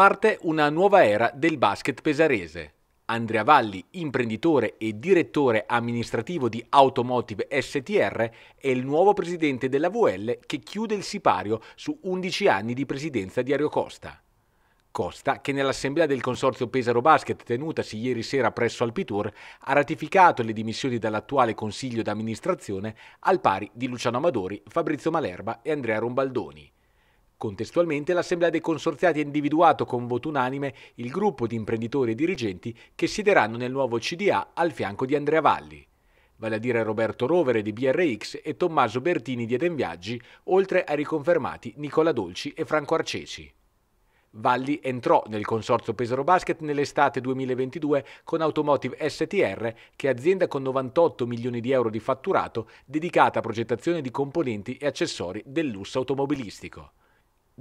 Parte una nuova era del basket pesarese. Andrea Valli, imprenditore e direttore amministrativo di Automotive STR, è il nuovo presidente della VL che chiude il sipario su 11 anni di presidenza di Ario Costa. Costa, che nell'assemblea del consorzio Pesaro Basket tenutasi ieri sera presso Alpitour, ha ratificato le dimissioni dall'attuale consiglio d'amministrazione al pari di Luciano Amadori, Fabrizio Malerba e Andrea Rombaldoni. Contestualmente l'Assemblea dei Consorziati ha individuato con voto unanime il gruppo di imprenditori e dirigenti che siederanno nel nuovo CDA al fianco di Andrea Valli, vale a dire Roberto Rovere di BRX e Tommaso Bertini di Edenviaggi, oltre ai riconfermati Nicola Dolci e Franco Arceci. Valli entrò nel consorzio Pesaro Basket nell'estate 2022 con Automotive STR, che è azienda con 98 milioni di euro di fatturato dedicata a progettazione di componenti e accessori del lusso automobilistico.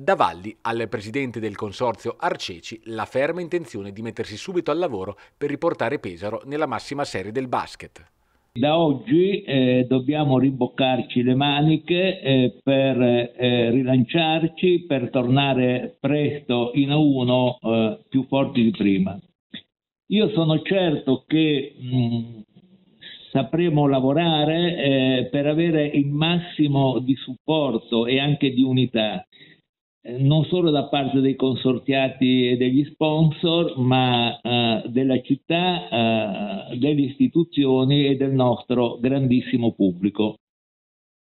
Davalli al presidente del consorzio Arceci la ferma intenzione di mettersi subito al lavoro per riportare Pesaro nella massima serie del basket. Da oggi eh, dobbiamo rimboccarci le maniche eh, per eh, rilanciarci, per tornare presto in A1 eh, più forti di prima. Io sono certo che mh, mm, sapremo lavorare eh, per avere il massimo di supporto e anche di unità eh, non solo da parte dei consortiati e degli sponsor, ma eh, della città, eh, delle istituzioni e del nostro grandissimo pubblico.